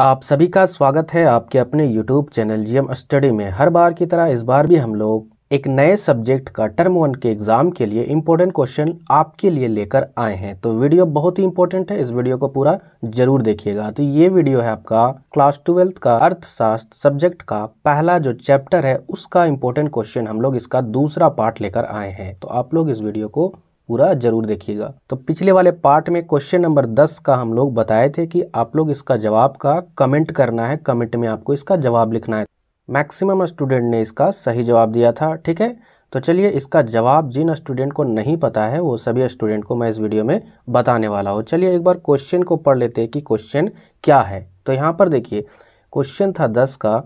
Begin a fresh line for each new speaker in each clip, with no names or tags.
आप सभी का स्वागत है आपके अपने YouTube चैनल जीएम स्टडी में हर बार की तरह इस बार भी हम लोग एक नए सब्जेक्ट का टर्म वन के एग्ज़ाम के लिए इम्पोर्टेंट क्वेश्चन आपके लिए लेकर आए हैं तो वीडियो बहुत ही इंपॉर्टेंट है इस वीडियो को पूरा जरूर देखिएगा तो ये वीडियो है आपका क्लास ट्वेल्थ का अर्थशास्त्र सब्जेक्ट का पहला जो चैप्टर है उसका इम्पोर्टेंट क्वेश्चन हम लोग इसका दूसरा पार्ट लेकर आए हैं तो आप लोग इस वीडियो को पूरा जरूर देखिएगा तो पिछले वाले पार्ट में क्वेश्चन नंबर दस का हम लोग बताए थे कि आप लोग इसका जवाब का कमेंट करना है कमेंट में आपको इसका जवाब लिखना है मैक्सिमम स्टूडेंट ने इसका सही जवाब दिया था ठीक है तो चलिए इसका जवाब जिन स्टूडेंट को नहीं पता है वो सभी स्टूडेंट को मैं इस वीडियो में बताने वाला हूँ चलिए एक बार क्वेश्चन को पढ़ लेते हैं कि क्वेश्चन क्या है तो यहाँ पर देखिए क्वेश्चन था दस का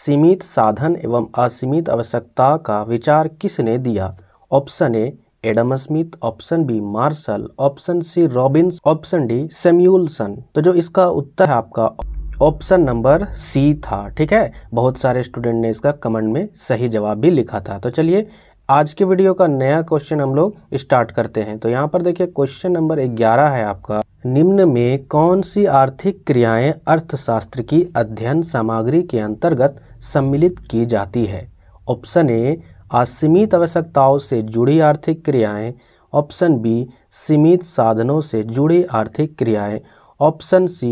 सीमित साधन एवं असीमित आवश्यकता का विचार किसने दिया option A Adam Smith option B Marshall option C Robbins option D Samuelson तो जो इसका उत्तर है आपका ऑप्शन नंबर सी था ठीक है बहुत सारे स्टूडेंट ने इसका कमेंट में सही जवाब भी लिखा था तो चलिए आज के वीडियो का नया क्वेश्चन हम लोग स्टार्ट करते हैं तो यहाँ पर देखिए क्वेश्चन नंबर ग्यारह है आपका निम्न में कौन सी आर्थिक क्रियाएं अर्थशास्त्र की अध्ययन सामग्री के अंतर्गत सम्मिलित की जाती है ऑप्शन ए असीमित आवश्यकताओं से जुड़ी आर्थिक क्रियाएं ऑप्शन बी सीमित साधनों से जुड़ी आर्थिक क्रियाएं ऑप्शन सी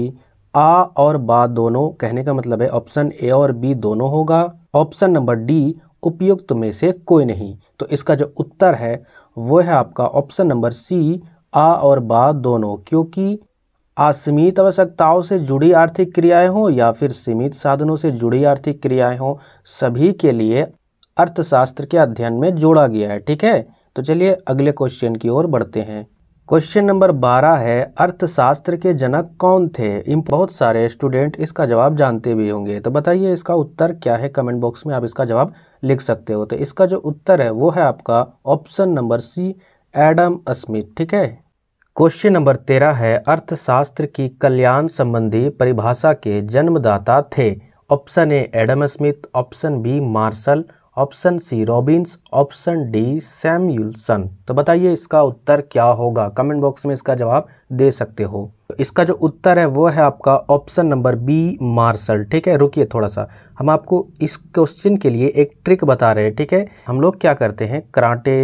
आ और बा दोनों कहने का मतलब है ऑप्शन ए और बी दोनों होगा ऑप्शन नंबर डी उपयुक्त में से कोई नहीं तो इसका जो उत्तर है वो है आपका ऑप्शन नंबर सी आ और बा दोनों क्योंकि असीमित आवश्यकताओं से जुड़ी आर्थिक क्रियाएं हों या फिर सीमित साधनों से जुड़ी आर्थिक क्रियाएं हों सभी के लिए अर्थशास्त्र के अध्ययन में जोड़ा गया है ठीक है तो चलिए अगले क्वेश्चन की ओर बढ़ते हैं क्वेश्चन नंबर बारह है अर्थशास्त्र के जनक कौन थे इन बहुत सारे स्टूडेंट इसका जवाब जानते भी होंगे तो बताइए इसका उत्तर क्या है कमेंट बॉक्स में आप इसका जवाब लिख सकते हो तो इसका जो उत्तर है वो है आपका option number C Adam Smith ठीक है क्वेश्चन नंबर तेरह है अर्थशास्त्र की कल्याण संबंधी परिभाषा के जन्मदाता थे option A Adam Smith option B Marshall option C Robbins option D Samuelson तो बताइए इसका उत्तर क्या होगा कमेंट बॉक्स में इसका जवाब दे सकते हो इसका जो उत्तर है वो है आपका ऑप्शन नंबर बी मार्शल ठीक है रुकिए थोड़ा सा हम आपको इस क्वेश्चन के लिए एक ट्रिक बता रहे हैं ठीक है हम लोग क्या करते हैं कराटे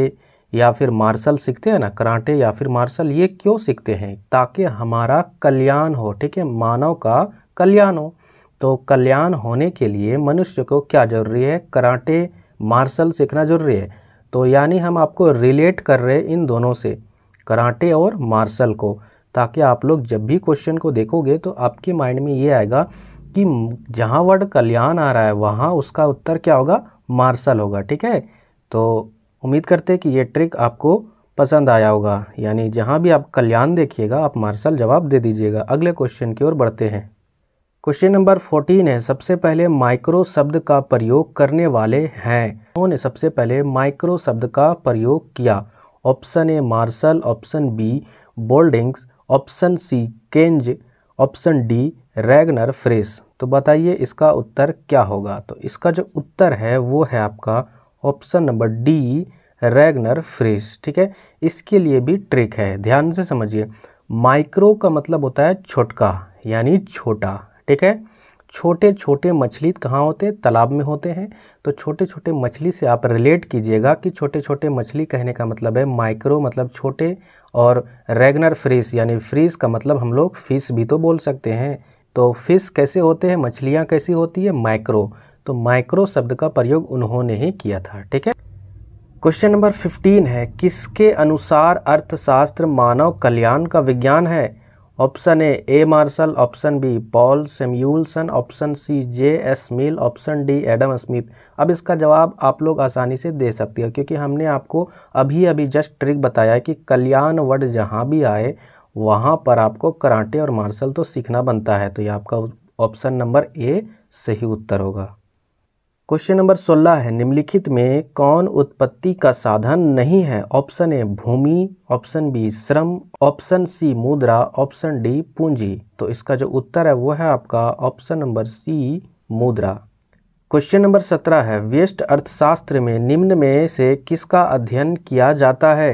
या फिर मार्शल सीखते हैं ना कराटे या फिर मार्शल ये क्यों सीखते हैं ताकि हमारा कल्याण हो ठीक है मानव का कल्याण हो तो कल्याण होने के लिए मनुष्य को क्या जरूरी है कराटे मार्शल सीखना ज़रूरी है तो यानी हम आपको रिलेट कर रहे हैं इन दोनों से कराटे और मार्शल को ताकि आप लोग जब भी क्वेश्चन को देखोगे तो आपके माइंड में ये आएगा कि जहाँ वर्ड कल्याण आ रहा है वहाँ उसका उत्तर क्या होगा मार्शल होगा ठीक है तो उम्मीद करते हैं कि ये ट्रिक आपको पसंद आया होगा यानी जहाँ भी आप कल्याण देखिएगा आप मार्शल जवाब दे दीजिएगा अगले क्वेश्चन की ओर बढ़ते हैं क्वेश्चन नंबर फोर्टीन है सबसे पहले माइक्रो शब्द का प्रयोग करने वाले हैं उन्होंने सबसे पहले माइक्रो शब्द का प्रयोग किया option A Marshall option B Bouldings option C Keynes option D Ragnar Frisch तो बताइए इसका उत्तर क्या होगा तो इसका जो उत्तर है वो है आपका option number D Ragnar Frisch ठीक है इसके लिए भी ट्रिक है ध्यान से समझिए माइक्रो का मतलब होता है छोटका यानी छोटा ठीक है छोटे छोटे मछली कहाँ होते हैं तालाब में होते हैं तो छोटे छोटे मछली से आप रिलेट कीजिएगा कि छोटे छोटे मछली कहने का मतलब है माइक्रो मतलब छोटे और रेगनर फ्रीज यानी फ्रीज का मतलब हम लोग फिश भी तो बोल सकते हैं तो फिश कैसे होते हैं मछलियाँ कैसी होती है माइक्रो तो माइक्रो शब्द का प्रयोग उन्होंने ही किया था ठीक है क्वेश्चन नंबर फिफ्टीन है किसके अनुसार अर्थशास्त्र मानव कल्याण का विज्ञान है option A A Marshall option B Paul Samuelson option C J S Mill option D Adam Smith अब इसका जवाब आप लोग आसानी से दे सकते हो क्योंकि हमने आपको अभी अभी जस्ट ट्रिक बताया कि कल्याण वर्ड जहाँ भी आए वहाँ पर आपको कराटे और मार्शल तो सीखना बनता है तो ये आपका ऑप्शन नंबर ए सही उत्तर होगा क्वेश्चन नंबर सोलह है निम्नलिखित में कौन उत्पत्ति का साधन नहीं है ऑप्शन ए भूमि ऑप्शन बी श्रम ऑप्शन सी मुद्रा ऑप्शन डी पूंजी तो इसका जो उत्तर है वो है आपका ऑप्शन नंबर सी मुद्रा क्वेश्चन नंबर सत्रह है व्यस्ट अर्थशास्त्र में निम्न में से किसका अध्ययन किया जाता है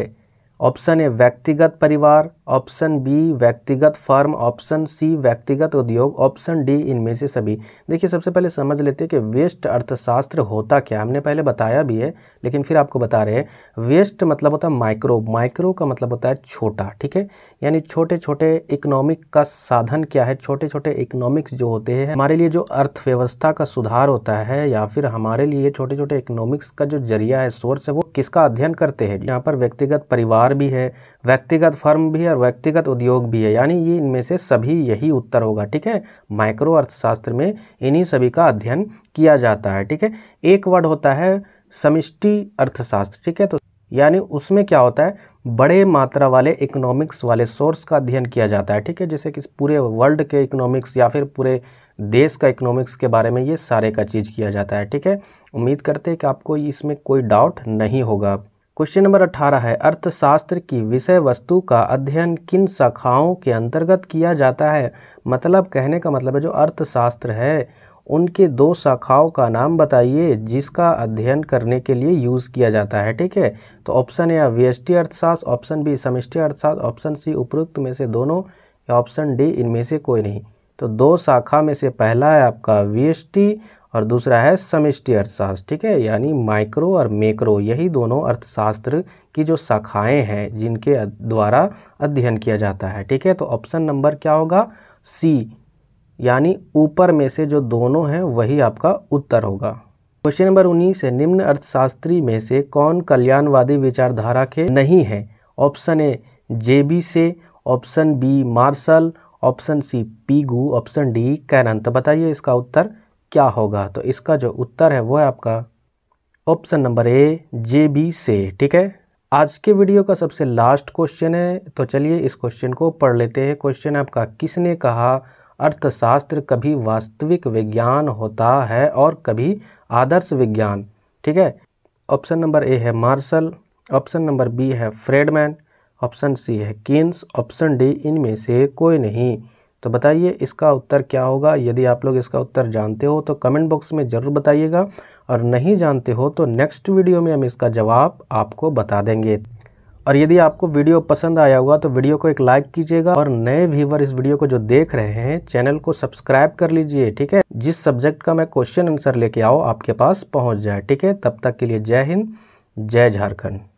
ऑप्शन ए व्यक्तिगत परिवार ऑप्शन बी व्यक्तिगत फर्म ऑप्शन सी व्यक्तिगत उद्योग ऑप्शन डी इनमें से सभी देखिए सबसे पहले समझ लेते हैं कि वेस्ट अर्थशास्त्र होता क्या हमने पहले बताया भी है लेकिन फिर आपको बता रहे हैं वेस्ट मतलब होता है माइक्रो माइक्रो का मतलब होता है छोटा ठीक है यानी छोटे छोटे इकोनॉमिक का साधन क्या है छोटे छोटे इकोनॉमिक्स जो होते हैं हमारे लिए जो अर्थव्यवस्था का सुधार होता है या फिर हमारे लिए छोटे छोटे इकोनॉमिक्स का जो जरिया है सोर्स है वो किसका अध्ययन करते हैं यहाँ पर व्यक्तिगत परिवार व्यापार भी है व्यक्तिगत फर्म भी है और व्यक्तिगत उद्योग भी है यानी ये इनमें से सभी यही उत्तर होगा ठीक है माइक्रो अर्थशास्त्र में इन्हीं सभी का अध्ययन किया जाता है ठीक है एक वर्ड होता है समिष्टि अर्थशास्त्र ठीक है तो यानी उसमें क्या होता है बड़े मात्रा वाले इकोनॉमिक्स वाले सोर्स का अध्ययन किया जाता है ठीक है जैसे कि पूरे वर्ल्ड के इकोनॉमिक्स या फिर पूरे देश का इकोनॉमिक्स के बारे में ये सारे का चीज़ किया जाता है ठीक है उम्मीद करते हैं कि आपको इसमें कोई डाउट नहीं होगा क्वेश्चन नंबर अठारह है अर्थशास्त्र की विषय वस्तु का अध्ययन किन शाखाओं के अंतर्गत किया जाता है मतलब कहने का मतलब है जो अर्थशास्त्र है उनके दो शाखाओं का नाम बताइए जिसका अध्ययन करने के लिए यूज़ किया जाता है ठीक है तो ऑप्शन ए व्यष्टि अर्थशास्त्र ऑप्शन बी समिष्टि अर्थशास्त्र ऑप्शन सी उपरोक्त में से दोनों या ऑप्शन डी इनमें से कोई नहीं तो दो शाखा में से पहला है आपका व्यष्टि और दूसरा है समिष्टि अर्थशास्त्र ठीक है यानी माइक्रो और मैक्रो यही दोनों अर्थशास्त्र की जो शाखाएं हैं जिनके द्वारा अध्ययन किया जाता है ठीक है तो ऑप्शन नंबर क्या होगा सी यानी ऊपर में से जो दोनों हैं वही आपका उत्तर होगा क्वेश्चन नंबर उन्नीस है निम्न अर्थशास्त्री में से कौन कल्याणवादी विचारधारा के नहीं है option A J B Say option B Marshall option C Pigou option D Cannan तो बताइए इसका उत्तर क्या होगा तो इसका जो उत्तर है वो है आपका option number A J B Say ठीक है आज के वीडियो का सबसे लास्ट क्वेश्चन है तो चलिए इस क्वेश्चन को पढ़ लेते हैं क्वेश्चन आपका किसने कहा अर्थशास्त्र कभी वास्तविक विज्ञान होता है और कभी आदर्श विज्ञान ठीक है ऑप्शन नंबर ए है मार्शल ऑप्शन नंबर बी है फ्रेडमैन ऑप्शन सी है किन्स ऑप्शन डी इनमें से कोई नहीं तो बताइए इसका उत्तर क्या होगा यदि आप लोग इसका उत्तर जानते हो तो कमेंट बॉक्स में ज़रूर बताइएगा और नहीं जानते हो तो नेक्स्ट वीडियो में हम इसका जवाब आपको बता देंगे और यदि आपको वीडियो पसंद आया हुआ तो वीडियो को एक लाइक कीजिएगा और नए व्यूवर इस वीडियो को जो देख रहे हैं चैनल को सब्सक्राइब कर लीजिए ठीक है जिस सब्जेक्ट का मैं क्वेश्चन आंसर लेके आओ आपके पास पहुंच जाए ठीक है तब तक के लिए जय हिंद जय झारखंड